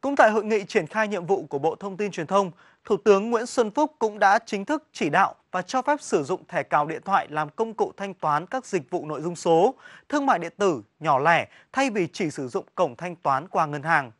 Cũng tại hội nghị triển khai nhiệm vụ của Bộ Thông tin Truyền thông, Thủ tướng Nguyễn Xuân Phúc cũng đã chính thức chỉ đạo và cho phép sử dụng thẻ cào điện thoại làm công cụ thanh toán các dịch vụ nội dung số, thương mại điện tử nhỏ lẻ thay vì chỉ sử dụng cổng thanh toán qua ngân hàng.